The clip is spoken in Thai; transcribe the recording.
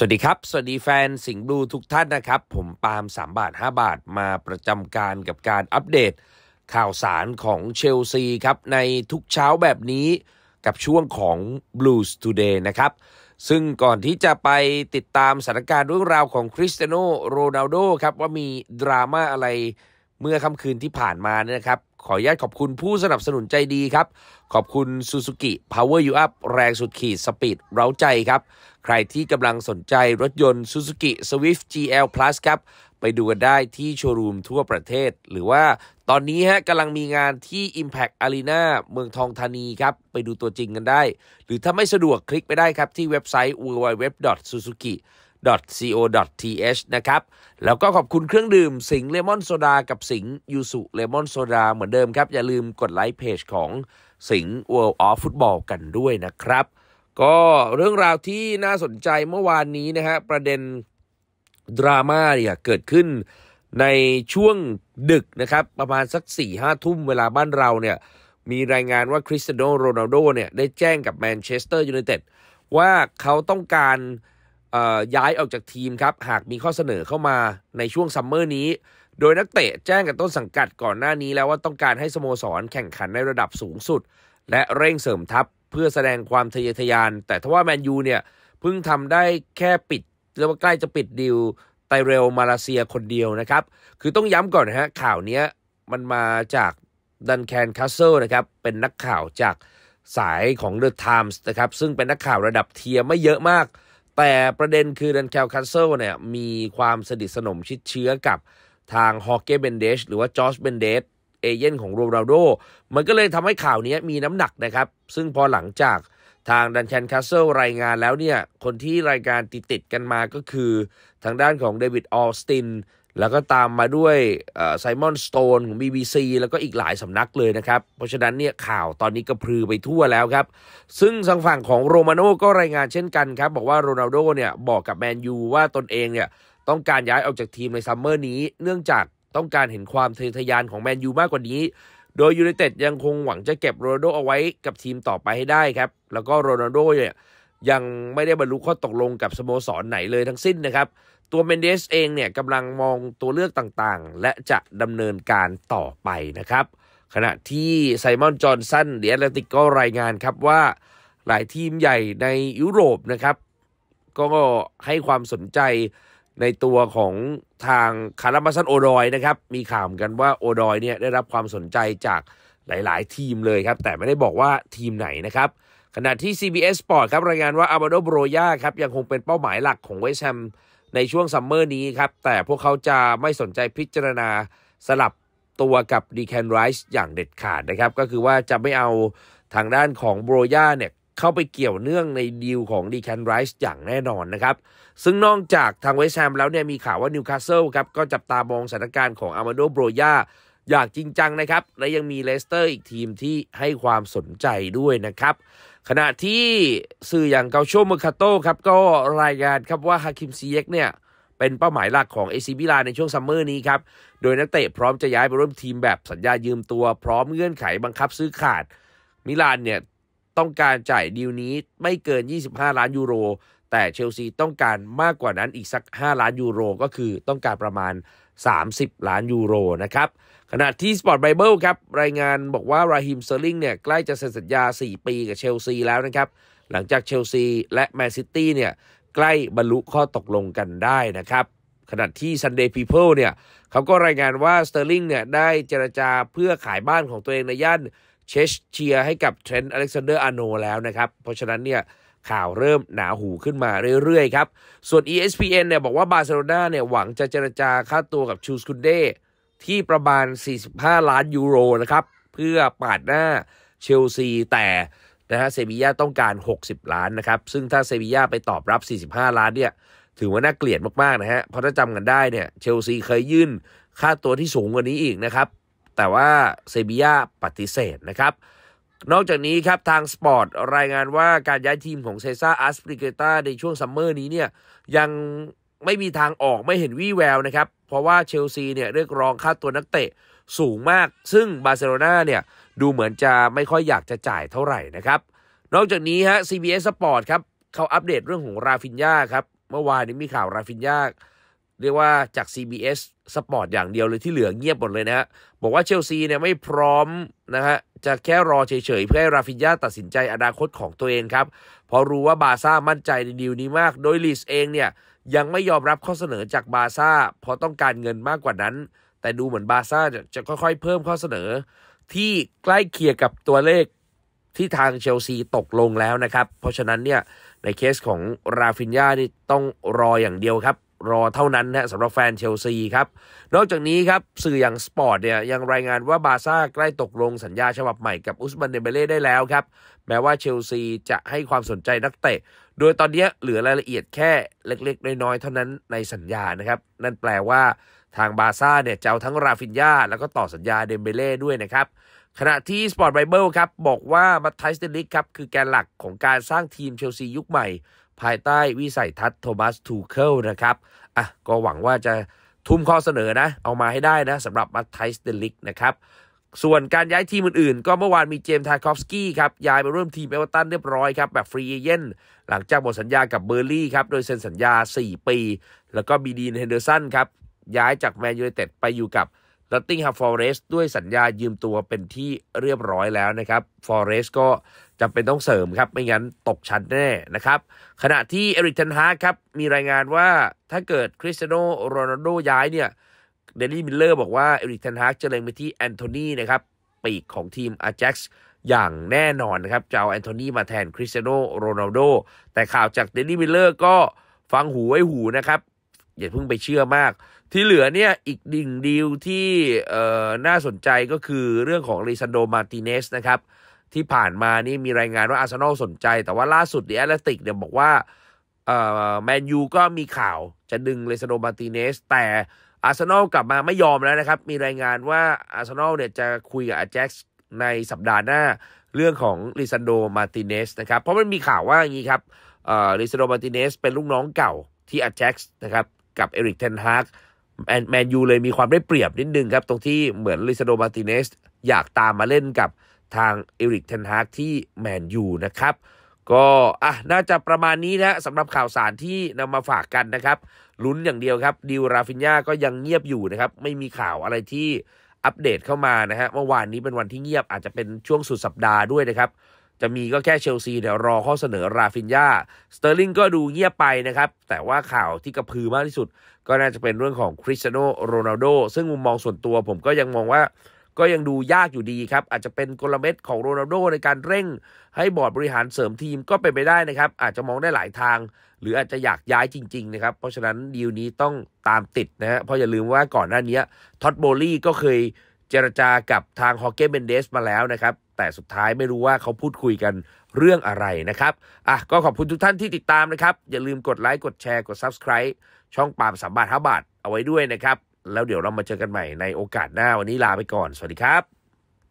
สวัสดีครับ สวัสดีแฟนสิงห์บลูทุกท่านนะครับ ผมปาล์ม3 บาท 5 บาทมาประจำการกับการอัปเดต ข่าวสารของเชลซีครับ ในทุกเช้าแบบนี้กับช่วงของ Blues Today นะครับ ซึ่งก่อนที่จะไปติดตามสถานการณ์เรื่องราวของคริสเตียโนโรนัลโดครับ ว่ามีดราม่าอะไรเมื่อค่ำคืนที่ผ่านมาเนี่ยนะครับ ขออนุญาตขอบคุณผู้สนับสนุนใจดีครับ ขอบคุณ Suzuki Power You Up แรงสุดขีดสปีดเร้าใจครับใครที่กำลังสนใจรถยนต์ Suzuki Swift GL Plus ครับ ไปดูกันได้ที่โชว์รูมทั่วประเทศ หรือว่า ตอนนี้ฮะกำลังมีงานที่ Impact Arena เมืองทองธานีครับ ไปดูตัวจริงกันได้ หรือถ้าไม่สะดวกคลิกไปได้ครับที่เว็บไซต์ www.suzuki co.th นะครับ แล้วก็ขอบคุณเครื่องดื่ม สิงเลมอนโซดากับสิงยูสุเลมอนโซดาเหมือนเดิมครับ อย่าลืมกดไลค์เพจของสิง World of Football กันด้วยนะครับก็เรื่องราวที่น่าสนใจเมื่อวานนี้นะฮะประเด็นดราม่าเนี่ยเกิดขึ้นในช่วงดึกนะครับ ประมาณสัก4ี่ห้าทุ่มเวลาบ้านเราเนี่ยมีรายงานว่าคริสเตียโนโรนัลโดเนี่ยได้แจ้งกับแมนเชสเตอร์ยูไนเต็ดว่าเขาต้องการย้ายออกจากทีมครับ หากมีข้อเสนอเข้ามาในช่วงซัมเมอร์นี้ โดยนักเตะแจ้งกับต้นสังกัดก่อนหน้านี้แล้วว่าต้องการให้สโมสรแข่งขันในระดับสูงสุด และเร่งเสริมทัพเพื่อแสดงความทะเยอทะยาน แต่ทว่าแมนยูเนี่ยเพิ่งทำได้แค่ปิดเรียกว่าใกล้จะปิดดีลไตเรลมาลลเซียคนเดียวนะครับ คือต้องย้ำก่อนนะฮะข่าวนี้มันมาจากดันแคนคาสเซิลนะครับเป็นนักข่าวจากสายของเดอะไทมส์นะครับซึ่งเป็นนักข่าวระดับเทียไม่เยอะมาก แต่ประเด็นคือดันแคนคาสเซิลเนี่ยมีความสนิทสนมชิดเชื้อกับทางฮอเกเบนเดชหรือว่าจอร์จเบนเดชเอเย่นของโรนัลโด มันก็เลยทำให้ข่าวนี้มีน้ำหนักนะครับ ซึ่งพอหลังจากทางดันแชนคาสเซิลรายงานแล้วเนี่ย คนที่รายการติดติดกันมาก็คือทางด้านของเดวิดออสติน แล้วก็ตามมาด้วยไซมอนสโตนของ BBC แล้วก็อีกหลายสำนักเลยนะครับ เพราะฉะนั้นเนี่ยข่าวตอนนี้กระพือไปทั่วแล้วครับ ซึ่งทางฝั่งของโรมาโน่ก็รายงานเช่นกันครับบอกว่าโรนัลโดเนี่ยบอกกับแมนยูว่าตนเองเนี่ยต้องการย้ายออกจากทีมในซัมเมอร์นี้ เนื่องจากต้องการเห็นความทะเยอทะยานของแมนยูมากกว่านี้ โดยยูไนเต็ดยังคงหวังจะเก็บโรนัลโดเอาไว้กับทีมต่อไปให้ได้ครับ แล้วก็โรนัลโดเนี่ยยังไม่ได้บรรลุข้อตกลงกับสโมสรไหนเลยทั้งสิ้นนะครับตัวเมนเดสเองเนี่ยกำลังมองตัวเลือกต่างๆ และจะดำเนินการต่อไปนะครับ ขณะที่ไซมอนจอห์นสันเดียร์แลติกก็รายงานครับว่าหลายทีมใหญ่ในยุโรปนะครับก็ให้ความสนใจในตัวของทางคารลมัสันโอดอยนะครับมีข่าวกันว่าโอดอยเนี่ยได้รับความสนใจจากหลายๆ ทีมเลยครับ แต่ไม่ได้บอกว่าทีมไหนนะครับ ขณะที่ CBS Sport ครับรายงานว่าอาร์มาโดโบรยาครับยังคงเป็นเป้าหมายหลักของเวสแฮมในช่วงซัมเมอร์นี้ครับ แต่พวกเขาจะไม่สนใจพิจารณาสลับตัวกับดีแคนไรส์อย่างเด็ดขาดนะครับ ก็คือว่าจะไม่เอาทางด้านของโบรยาเนี่ยเข้าไปเกี่ยวเนื่องในดีลของดีแคนไรส์อย่างแน่นอนนะครับ ซึ่งนอกจากทางเวสต์แฮมแล้วเนี่ยมีข่าวว่านิวคาสเซิลครับก็จับตามองสถานการณ์ของอามาโดโบรยาอยากจริงจังนะครับ และยังมีเลสเตอร์อีกทีมที่ให้ความสนใจด้วยนะครับ ขณะที่สื่ออย่างเกาโชเมคาโต้ครับก็รายงานครับว่าฮาคิมซีเ็กเนี่ยเป็นเป้าหมายหลักของเอซิบิลาในช่วงซัมเมอร์นี้ครับ โดยนักเตะพร้อมจะย้ายไปร่วมทีมแบบสัญญายืมตัวพร้อมเงื่อนไขบังคับ ซื้อขาดมิลานเนี่ยต้องการจ่ายดีลนี้ไม่เกิน 25 ล้านยูโร แต่เชลซีต้องการมากกว่านั้นอีกสัก 5 ล้านยูโร ก็คือต้องการประมาณ 30 ล้านยูโรนะครับ ขณะที่ Sport Bible ครับรายงานบอกว่าราฮิมเซอร์ลิงเนี่ยใกล้จะเซ็นสัญญา 4 ปีกับเชลซีแล้วนะครับ หลังจากเชลซีและแมนซิตี้เนี่ยใกล้บรรลุข้อตกลงกันได้นะครับ ขณะที่ Sunday People เนี่ยเขาก็รายงานว่าสเตอร์ลิงเนี่ยได้เจรจาเพื่อขายบ้านของตัวเองในย่านเชชเชียให้กับเทรนด์อเล็กซานเดอร์อาโนแล้วนะครับ เพราะฉะนั้นเนี่ยข่าวเริ่มหนาหูขึ้นมาเรื่อยๆครับ ส่วน ESPN เนี่ยบอกว่าบาร์เซโลนาเนี่ยหวังจะเจรจาค่าตัวกับชูสคุนเดที่ประมาณ 45 ล้านยูโรนะครับเพื่อปาดหน้าเชลซีแต่นะฮะเซบีย่าต้องการ 60 ล้านนะครับ ซึ่งถ้าเซบีย่าไปตอบรับ 45 ล้านเนี่ยถือว่าน่าเกลียดมากๆ นะฮะเพราะถ้าจำกันได้เนี่ยเชลซีเคยยื่นค่าตัวที่สูงกว่านี้อีกนะครับแต่ว่าเซบียาปฏิเสธนะครับ นอกจากนี้ครับทางสปอร์ตรายงานว่าการย้ายทีมของเซซ่าอัสปริเกตาในช่วงซัมเมอร์นี้เนี่ยยังไม่มีทางออกไม่เห็นวี่แววนะครับ เพราะว่าเชลซีเนี่ยเรียกร้องค่าตัวนักเตะสูงมาก ซึ่งบาร์เซโลนาเนี่ยดูเหมือนจะไม่ค่อยอยากจะจ่ายเท่าไหร่นะครับ นอกจากนี้ฮะ CBS Sport ครับเขาอัปเดตเรื่องของราฟินยาครับ เมื่อวานนี้มีข่าวราฟินยาเรียกว่าจาก CBS สปอร์ตอย่างเดียวเลยที่เหลือเงียบหมดเลยนะฮะบอกว่าเชลซีเนี่ยไม่พร้อมนะฮะจะแค่รอเฉยๆเพื่อให้ราฟินญาตัดสินใจอนาคตของตัวเองครับพอรู้ว่าบาซ่ามั่นใจในดีลนี้มาก โดยลิสเองเนี่ยยังไม่ยอมรับข้อเสนอจากบาซ่าเพราะต้องการเงินมากกว่านั้น แต่ดูเหมือนบาซ่าจะค่อยๆเพิ่มข้อเสนอ ที่ใกล้เคียงกับตัวเลขที่ทางเชลซีตกลงแล้วนะครับเพราะฉะนั้นเนี่ยในเคสของราฟินญานี่ต้องรออย่างเดียวครับรอเท่านั้นนะสำหรับแฟนเชลซีครับ นอกจากนี้ครับ สื่ออย่างสปอร์ตเนี่ยยังรายงานว่าบาซ่าใกล้ตกลงสัญญา ฉบับใหม่กับอุสมันเดเบเล่ได้แล้วครับ แม้ว่าเชลซีจะให้ความสนใจนักเตะ โดยตอนนี้เหลือรายละเอียดแค่เล็กๆ น้อยๆ เท่านั้นในสัญญานะครับ นั่นแปลว่าทางบาซ่าเนี่ยจะเอาทั้งราฟินญาแล้วก็ต่อสัญญาเดเบเล่ด้วยนะครับขณะที่สปอร์ตไบเบิลครับบอกว่ามัตไทสเดนิกครับคือแกนหลักของการสร้างทีมเชลซียุคใหม่ภายใต้วิสัยทัศน์โทมัสทูเคิลนะครับ อ่ะก็หวังว่าจะทุ่มข้อเสนอนะ เอามาให้ได้นะสำหรับมัตไทสเดลิกนะครับ ส่วนการย้ายทีมอื่นๆ ก็เมื่อวานมีเจมส์ทาคอฟสกี้ครับย้ายมาร่วมทีมเอเวอรตันเรียบร้อยครับ แบบฟรีเอเย่นหลังจากหมดสัญญากับเบอร์ลี่ครับ โดยเซ็นสัญญา 4 ปี แล้วก็บีดีนเฮนเดอร์สันครับย้ายจากแมนยูไนเต็ดไปอยู่กับนอตติงแฮมฟอร์เรสต์ด้วยสัญญายืมตัวเป็นที่เรียบร้อยแล้วนะครับฟอร์เรสต์ก็จำเป็นต้องเสริมครับ ไม่งั้นตกชั้นแน่นะครับ ขณะที่เอริกเทนฮาครับ มีรายงานว่าถ้าเกิดคริสเตียโนโรนัลโดย้ายเนี่ยเดลี่มิลเลอร์บอกว่าเอริกเทนฮาจะเล็งไปที่แอนโทนีนะครับปีกของทีมอาแจ็กซ์อย่างแน่นอนนะครับจะเอาแอนโทนีมาแทนคริสเตียโนโรนัลโดแต่ข่าวจากเดลี่มิลเลอร์ก็ฟังหูไว้หูนะครับ อย่าเพิ่งไปเชื่อมากที่เหลือเนี่ย อีกดิ่งดีลที่น่าสนใจก็คือเรื่องของลิซันโดมาติเนสนะครับที่ผ่านมานี่มีรายงานว่าอาร์เซนอลสนใจ แต่ว่าล่าสุดดะแอตเลติกเนี่ยบอกว่าแมนยูก็มีข่าวจะดึงลิซันโดมาติเนสแต่อาร์เซนอลกลับมาไม่ยอมแล้วนะครับ มีรายงานว่าอาร์เซนอลเนี่ยจะคุยกับอาแจ็คในสัปดาห์หน้าเรื่องของลิซันโดมาติเนสนะครับเพราะมันมีข่าวว่าอย่างนี้ครับลิซันโดมาติเนสเป็นลูกน้องเก่าที่อาแจ็คนะครับกับเอริกเทนฮาร์แมนยูเลยมีความได้เปรียบนิดนึงครับตรงที่เหมือนลิซาโดมาติเนสอยากตามมาเล่นกับทางเอริกเทนฮากที่แมนยูนะครับ ก็อ่ะน่าจะประมาณนี้นะสำหรับข่าวสารที่นำมาฝากกันนะครับลุ้นอย่างเดียวครับดิวราฟินยาก็ยังเงียบอยู่นะครับ ไม่มีข่าวอะไรที่อัปเดตเข้ามานะฮะเมื่อวานนี้เป็นวันที่เงียบอาจจะเป็นช่วงสุดสัปดาห์ด้วยนะครับจะมีก็แค่เชลซีเดี๋ยวรอข้อเสนอราฟินยาสเตอร์ลิงก็ดูเงียบไปนะครับ แต่ว่าข่าวที่กระพือมากที่สุด ก็น่าจะเป็นเรื่องของคริสเตียโนโรนัลโดซึ่งมุมมองส่วนตัว ผมก็ยังมองว่าก็ยังดูยากอยู่ดีครับอาจจะเป็นกลเม็ดของโรนัลโดในการเร่งให้บอร์ดบริหารเสริมทีมก็เป็นไปได้นะครับอาจจะมองได้หลายทาง หรืออาจจะอยากย้ายจริงๆ นะครับ เพราะฉะนั้นดีลนี้ต้องตามติดนะฮะเพราะอย่าลืมว่าก่อนหน้านี้ท็อตโบลี่ก็เคยเจรจากับทางฮอเก้เบนเดสมาแล้วนะครับ แต่สุดท้ายไม่รู้ว่าเขาพูดคุยกันเรื่องอะไรนะครับอ่ะก็ขอบคุณทุกท่านที่ติดตามนะครับ อย่าลืมกดไลค์กดแชร์กด Subscribe ช่องปามสามบาทห้าบาทเอาไว้ด้วยนะครับ แล้วเดี๋ยวเรามาเจอกันใหม่ในโอกาสหน้าวันนี้ลาไปก่อนสวัสดีครับ